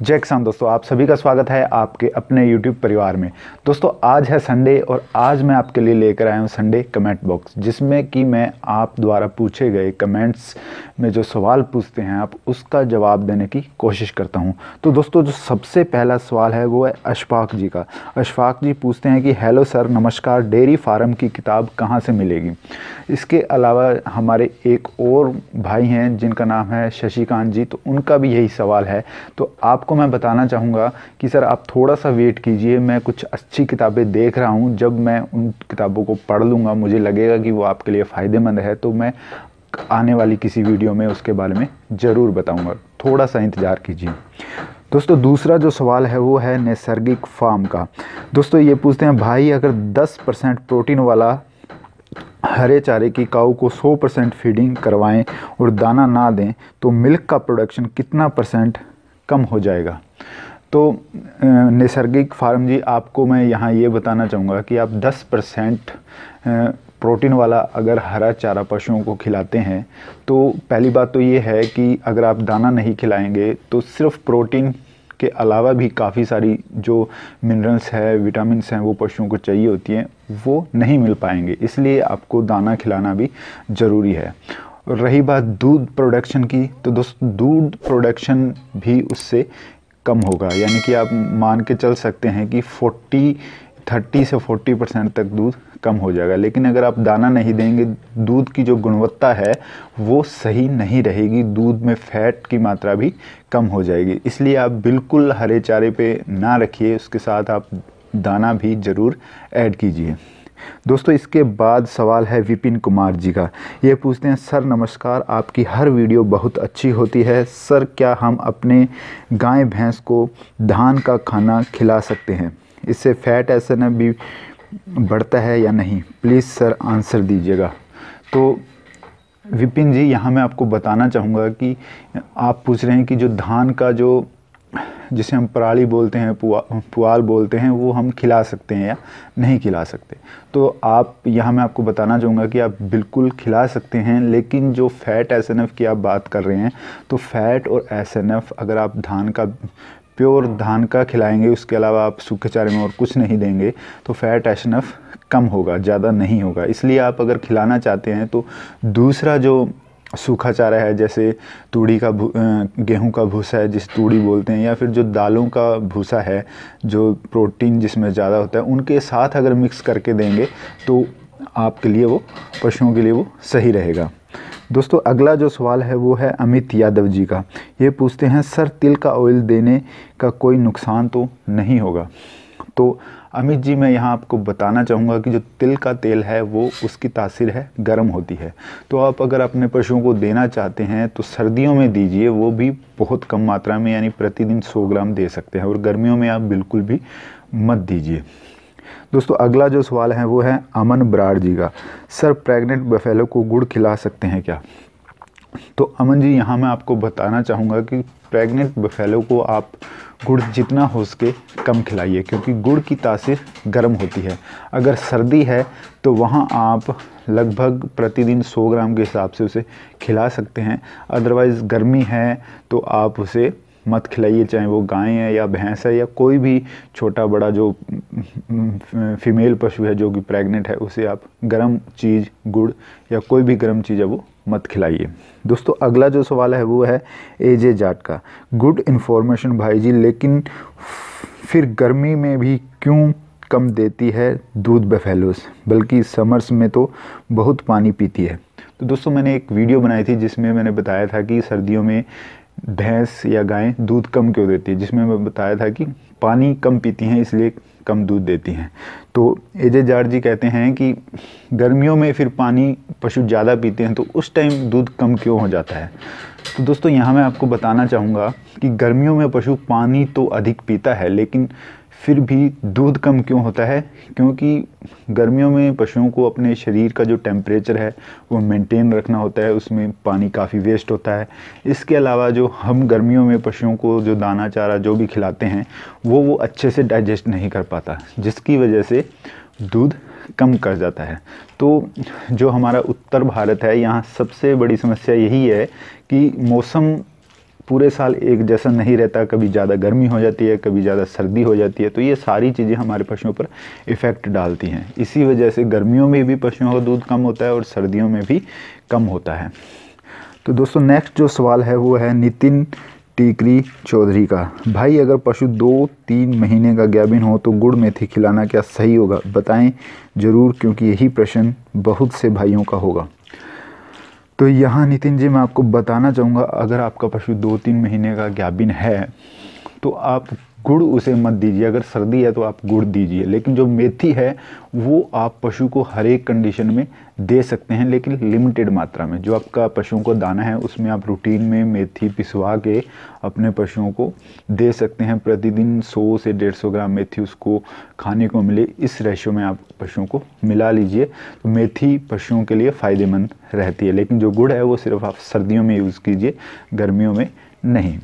Jackson दोस्तों आप सभी का स्वागत है आपके अपने YouTube परिवार में दोस्तों आज है संडे और आज मैं आपके लिए लेकर आया हूँ संडे कमेंट बॉक्स जिसमें कि मैं आप द्वारा पूछे गए कमेंट्स में जो सवाल पूछते हैं आप उसका जवाब देने की कोशिश करता हूँ तो दोस्तों जो सबसे पहला सवाल है वो है अशफाक जी का अशफाक जी पूछते हैं कि हेलो सर नमस्कार डेयरी फार्म की किताब कहाँ से मिलेगी इसके अलावा हमारे एक और भाई हैं जिनका नाम है शशिकांत जी तो उनका भी यही सवाल है तो आप आपको मैं बताना चाहूँगा कि सर आप थोड़ा सा वेट कीजिए मैं कुछ अच्छी किताबें देख रहा हूँ जब मैं उन किताबों को पढ़ लूँगा मुझे लगेगा कि वो आपके लिए फ़ायदेमंद है तो मैं आने वाली किसी वीडियो में उसके बारे में ज़रूर बताऊँगा थोड़ा सा इंतज़ार कीजिए दोस्तों दूसरा जो सवाल है वो है नैसर्गिक फार्म का दोस्तों ये पूछते हैं भाई अगर 10 परसेंट प्रोटीन वाला हरे चारे की काऊ को 100 परसेंट फीडिंग करवाएं और दाना ना दें तो मिल्क का प्रोडक्शन कितना परसेंट कम हो जाएगा तो नैसर्गिक फार्म जी आपको मैं यहाँ ये बताना चाहूँगा कि आप 10 परसेंट प्रोटीन वाला अगर हरा चारा पशुओं को खिलाते हैं तो पहली बात तो ये है कि अगर आप दाना नहीं खिलाएंगे तो सिर्फ प्रोटीन के अलावा भी काफ़ी सारी जो मिनरल्स है विटामिन हैं वो पशुओं को चाहिए होती हैं वो नहीं मिल पाएंगे इसलिए आपको दाना खिलाना भी ज़रूरी है रही बात दूध प्रोडक्शन की तो दोस्तों दूध प्रोडक्शन भी उससे कम होगा यानी कि आप मान के चल सकते हैं कि 40 30 से 40 परसेंट तक दूध कम हो जाएगा लेकिन अगर आप दाना नहीं देंगे दूध की जो गुणवत्ता है वो सही नहीं रहेगी दूध में फैट की मात्रा भी कम हो जाएगी इसलिए आप बिल्कुल हरे चारे पे ना रखिए उसके साथ आप दाना भी ज़रूर ऐड कीजिए दोस्तों इसके बाद सवाल है विपिन कुमार जी का ये पूछते हैं सर नमस्कार आपकी हर वीडियो बहुत अच्छी होती है सर क्या हम अपने गाय भैंस को धान का खाना खिला सकते हैं इससे फैट न भी बढ़ता है या नहीं प्लीज़ सर आंसर दीजिएगा तो विपिन जी यहाँ मैं आपको बताना चाहूँगा कि आप पूछ रहे हैं कि जो धान का जो जिसे हम पराली बोलते हैं पुआ पुआल बोलते हैं वो हम खिला सकते हैं या नहीं खिला सकते तो आप यहाँ मैं आपको बताना चाहूँगा कि आप बिल्कुल खिला सकते हैं लेकिन जो फ़ैट एस की आप बात कर रहे हैं तो फ़ैट और एस अगर आप धान का प्योर धान का खिलाएंगे उसके अलावा आप सूखे चारे में और कुछ नहीं देंगे तो फैट एस कम होगा ज़्यादा नहीं होगा इसलिए आप अगर खिलाना चाहते हैं तो दूसरा जो सूखा चारा है जैसे तूड़ी का गेहूं का भूसा है जिस तूड़ी बोलते हैं या फिर जो दालों का भूसा है जो प्रोटीन जिसमें ज़्यादा होता है उनके साथ अगर मिक्स करके देंगे तो आपके लिए वो पशुओं के लिए वो सही रहेगा दोस्तों अगला जो सवाल है वो है अमित यादव जी का ये पूछते हैं सर तिल का ऑयल देने का कोई नुकसान तो नहीं होगा तो अमित जी मैं यहाँ आपको बताना चाहूँगा कि जो तिल का तेल है वो उसकी तासीर है गर्म होती है तो आप अगर अपने पशुओं को देना चाहते हैं तो सर्दियों में दीजिए वो भी बहुत कम मात्रा में यानी प्रतिदिन 100 ग्राम दे सकते हैं और गर्मियों में आप बिल्कुल भी मत दीजिए दोस्तों अगला जो सवाल है वो है अमन बराड़ जी का सर प्रेग्नेंट बफेलो को गुड़ खिला सकते हैं क्या तो अमन जी यहाँ मैं आपको बताना चाहूँगा कि प्रेग्नेंट बफेलो को आप गुड़ जितना हो सके कम खिलाइए क्योंकि गुड़ की तासीर गर्म होती है अगर सर्दी है तो वहाँ आप लगभग प्रतिदिन 100 ग्राम के हिसाब से उसे खिला सकते हैं अदरवाइज़ गर्मी है तो आप उसे मत खिलाइए चाहे वो गाय है या भैंस है या कोई भी छोटा बड़ा जो फीमेल पशु है जो कि प्रेग्नेंट है उसे आप गर्म चीज़ गुड़ या कोई भी गर्म चीज़ है वो मत खिलाइए दोस्तों अगला जो सवाल है वो है एजे जाट का गुड इन्फॉर्मेशन भाई जी लेकिन फिर गर्मी में भी क्यों कम देती है दूध बफेलोस बल्कि समर्स में तो बहुत पानी पीती है तो दोस्तों मैंने एक वीडियो बनाई थी जिसमें मैंने बताया था कि सर्दियों में भैंस या गायें दूध कम क्यों देती है जिसमें मैं बताया था कि पानी कम पीती हैं इसलिए कम दूध देती हैं तो एजे जार जी कहते हैं कि गर्मियों में फिर पानी पशु ज़्यादा पीते हैं तो उस टाइम दूध कम क्यों हो जाता है तो दोस्तों यहाँ मैं आपको बताना चाहूँगा कि गर्मियों में पशु पानी तो अधिक पीता है लेकिन फिर भी दूध कम क्यों होता है क्योंकि गर्मियों में पशुओं को अपने शरीर का जो टेम्परेचर है वो मेंटेन रखना होता है उसमें पानी काफ़ी वेस्ट होता है इसके अलावा जो हम गर्मियों में पशुओं को जो दाना चारा जो भी खिलाते हैं वो वो अच्छे से डाइजेस्ट नहीं कर पाता जिसकी वजह से दूध कम कर जाता है तो जो हमारा उत्तर भारत है यहाँ सबसे बड़ी समस्या यही है कि मौसम पूरे साल एक जैसा नहीं रहता कभी ज़्यादा गर्मी हो जाती है कभी ज़्यादा सर्दी हो जाती है तो ये सारी चीज़ें हमारे पशुओं पर इफ़ेक्ट डालती हैं इसी वजह से गर्मियों में भी पशुओं का दूध कम होता है और सर्दियों में भी कम होता है तो दोस्तों नेक्स्ट जो सवाल है वो है नितिन टीकरी चौधरी का भाई अगर पशु दो तीन महीने का गैबिन हो तो गुड़ मेथी खिलाना क्या सही होगा बताएं ज़रूर क्योंकि यही प्रश्न बहुत से भाइयों का होगा तो यहाँ नितिन जी मैं आपको बताना चाहूँगा अगर आपका पशु दो तीन महीने का गाभिन है तो आप गुड़ उसे मत दीजिए अगर सर्दी है तो आप गुड़ दीजिए लेकिन जो मेथी है वो आप पशु को हर एक कंडीशन में दे सकते हैं लेकिन लिमिटेड मात्रा में जो आपका पशुओं को दाना है उसमें आप रूटीन में मेथी पिसवा के अपने पशुओं को दे सकते हैं प्रतिदिन 100 से 150 ग्राम मेथी उसको खाने को मिले इस रेशो में आप पशुओं को मिला लीजिए तो मेथी पशुओं के लिए फ़ायदेमंद रहती है लेकिन जो गुड़ है वो सिर्फ आप सर्दियों में यूज़ कीजिए गर्मियों में नहीं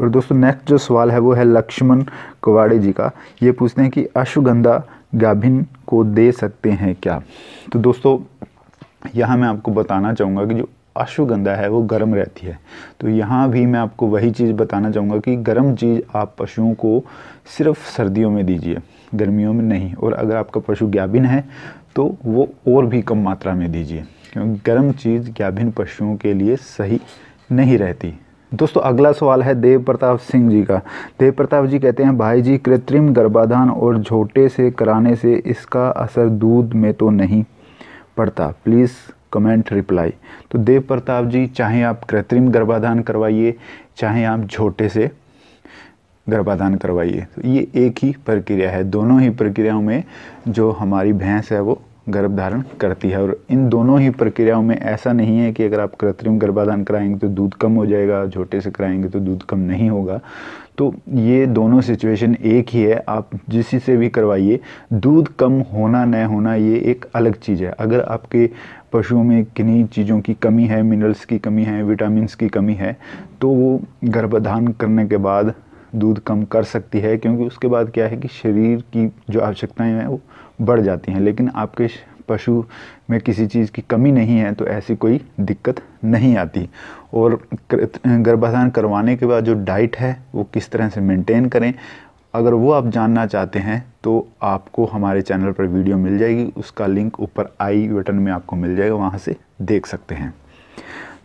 और दोस्तों नेक्स्ट जो सवाल है वो है लक्ष्मण कुवाड़े जी का ये पूछते हैं कि अश्वगंधा गाभिन को दे सकते हैं क्या तो दोस्तों यहाँ मैं आपको बताना चाहूँगा कि जो अश्वगंधा है वो गर्म रहती है तो यहाँ भी मैं आपको वही चीज़ बताना चाहूँगा कि गर्म चीज़ आप पशुओं को सिर्फ सर्दियों में दीजिए गर्मियों में नहीं और अगर आपका पशु गाभिन है तो वो और भी कम मात्रा में दीजिए क्योंकि गर्म चीज़ गाभिन पशुओं के लिए सही नहीं रहती दोस्तों अगला सवाल है देव प्रताप सिंह जी का देव प्रताप जी कहते हैं भाई जी कृत्रिम गर्भाधान और झोटे से कराने से इसका असर दूध में तो नहीं पड़ता प्लीज़ कमेंट रिप्लाई तो देव प्रताप जी चाहे आप कृत्रिम गर्भाधान करवाइए चाहे आप झोटे से गर्भाधान करवाइए तो ये एक ही प्रक्रिया है दोनों ही प्रक्रियाओं में जो हमारी भैंस है वो गर्भ धारण करती है और इन दोनों ही प्रक्रियाओं में ऐसा नहीं है कि अगर आप कृत्रिम गर्भाधान कराएंगे तो दूध कम हो जाएगा छोटे से कराएंगे तो दूध कम नहीं होगा तो ये दोनों सिचुएशन एक ही है आप जिस से भी करवाइए दूध कम होना न होना ये एक अलग चीज़ है अगर आपके पशुओं में किन्हीं चीज़ों की कमी है मिनरल्स की कमी है विटामिन की कमी है तो वो गर्भाधान करने के बाद दूध कम कर सकती है क्योंकि उसके बाद क्या है कि शरीर की जो आवश्यकताएं हैं वो बढ़ जाती हैं लेकिन आपके पशु में किसी चीज़ की कमी नहीं है तो ऐसी कोई दिक्कत नहीं आती और गर्भाधान करवाने के बाद जो डाइट है वो किस तरह से मेंटेन करें अगर वो आप जानना चाहते हैं तो आपको हमारे चैनल पर वीडियो मिल जाएगी उसका लिंक ऊपर आई बटन में आपको मिल जाएगा वहाँ से देख सकते हैं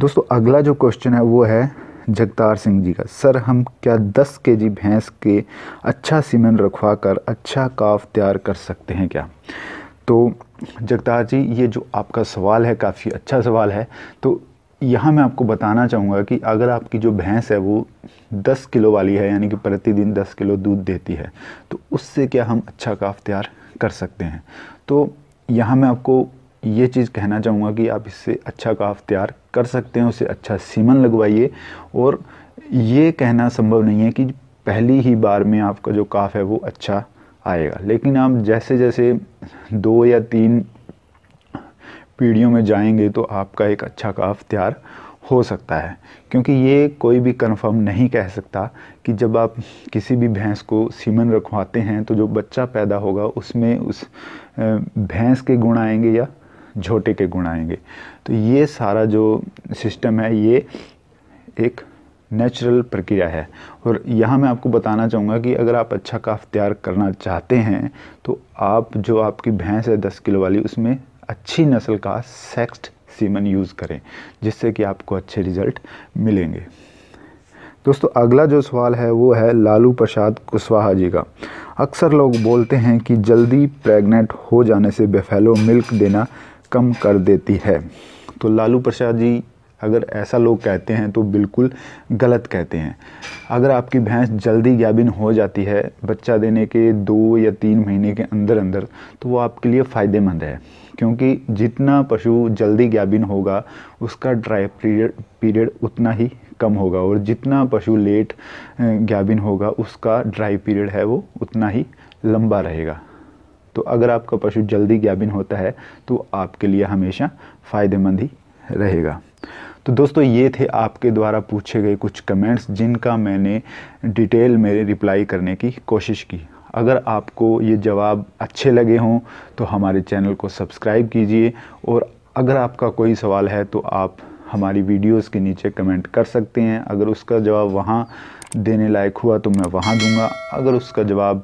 दोस्तों अगला जो क्वेश्चन है वो है जगतार सिंह जी का सर हम क्या दस के जी भैंस के अच्छा सीमन रखवा कर अच्छा काफ तैयार कर सकते हैं क्या तो जगतार जी ये जो आपका सवाल है काफ़ी अच्छा सवाल है तो यहाँ मैं आपको बताना चाहूँगा कि अगर आपकी जो भैंस है वो 10 किलो वाली है यानी कि प्रतिदिन 10 किलो दूध देती है तो उससे क्या हम अच्छा काफ तैयार कर सकते हैं तो यहाँ मैं आपको ये चीज़ कहना चाहूँगा कि आप इससे अच्छा काफ तैयार कर सकते हैं उसे अच्छा सीमन लगवाइए और ये कहना संभव नहीं है कि पहली ही बार में आपका जो काफ है वो अच्छा आएगा लेकिन आप जैसे जैसे दो या तीन पीढ़ियों में जाएंगे तो आपका एक अच्छा काफ तैयार हो सकता है क्योंकि ये कोई भी कंफर्म नहीं कह सकता कि जब आप किसी भी भैंस को सीमन रखवाते हैं तो जो बच्चा पैदा होगा उसमें उस भैंस के गुण आएंगे या झोटे के गुण आएंगे तो ये सारा जो सिस्टम है ये एक नेचुरल प्रक्रिया है और यहाँ मैं आपको बताना चाहूँगा कि अगर आप अच्छा काफ तैयार करना चाहते हैं तो आप जो आपकी भैंस है दस किलो वाली उसमें अच्छी नस्ल का सेक्स्ट सीमन यूज़ करें जिससे कि आपको अच्छे रिजल्ट मिलेंगे दोस्तों अगला जो सवाल है वो है लालू प्रसाद कुशवाहा जी का अक्सर लोग बोलते हैं कि जल्दी प्रेग्नेंट हो जाने से बेफेलो मिल्क देना कम कर देती है तो लालू प्रसाद जी अगर ऐसा लोग कहते हैं तो बिल्कुल गलत कहते हैं अगर आपकी भैंस जल्दी गाभिन हो जाती है बच्चा देने के दो या तीन महीने के अंदर अंदर तो वो आपके लिए फ़ायदेमंद है क्योंकि जितना पशु जल्दी गाभिन होगा उसका ड्राई पीरियड पीरियड उतना ही कम होगा और जितना पशु लेट गाभिन होगा उसका ड्राई पीरियड है वो उतना ही लंबा रहेगा तो अगर आपका पशु जल्दी गाभिन होता है तो आपके लिए हमेशा फ़ायदेमंद ही रहेगा तो दोस्तों ये थे आपके द्वारा पूछे गए कुछ कमेंट्स जिनका मैंने डिटेल में रिप्लाई करने की कोशिश की अगर आपको ये जवाब अच्छे लगे हों तो हमारे चैनल को सब्सक्राइब कीजिए और अगर आपका कोई सवाल है तो आप हमारी वीडियोस के नीचे कमेंट कर सकते हैं अगर उसका जवाब वहाँ देने लायक हुआ तो मैं वहाँ दूंगा अगर उसका जवाब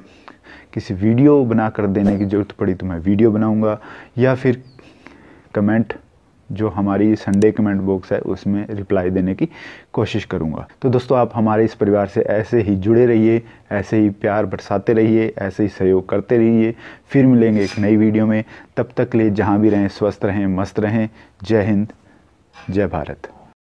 किसी वीडियो बना कर देने की ज़रूरत पड़ी तो मैं वीडियो बनाऊंगा या फिर कमेंट जो हमारी संडे कमेंट बॉक्स है उसमें रिप्लाई देने की कोशिश करूंगा तो दोस्तों आप हमारे इस परिवार से ऐसे ही जुड़े रहिए ऐसे ही प्यार बरसाते रहिए ऐसे ही सहयोग करते रहिए फिर मिलेंगे एक नई वीडियो में तब तक लिए जहाँ भी रहें स्वस्थ रहें मस्त रहें जय हिंद जय भारत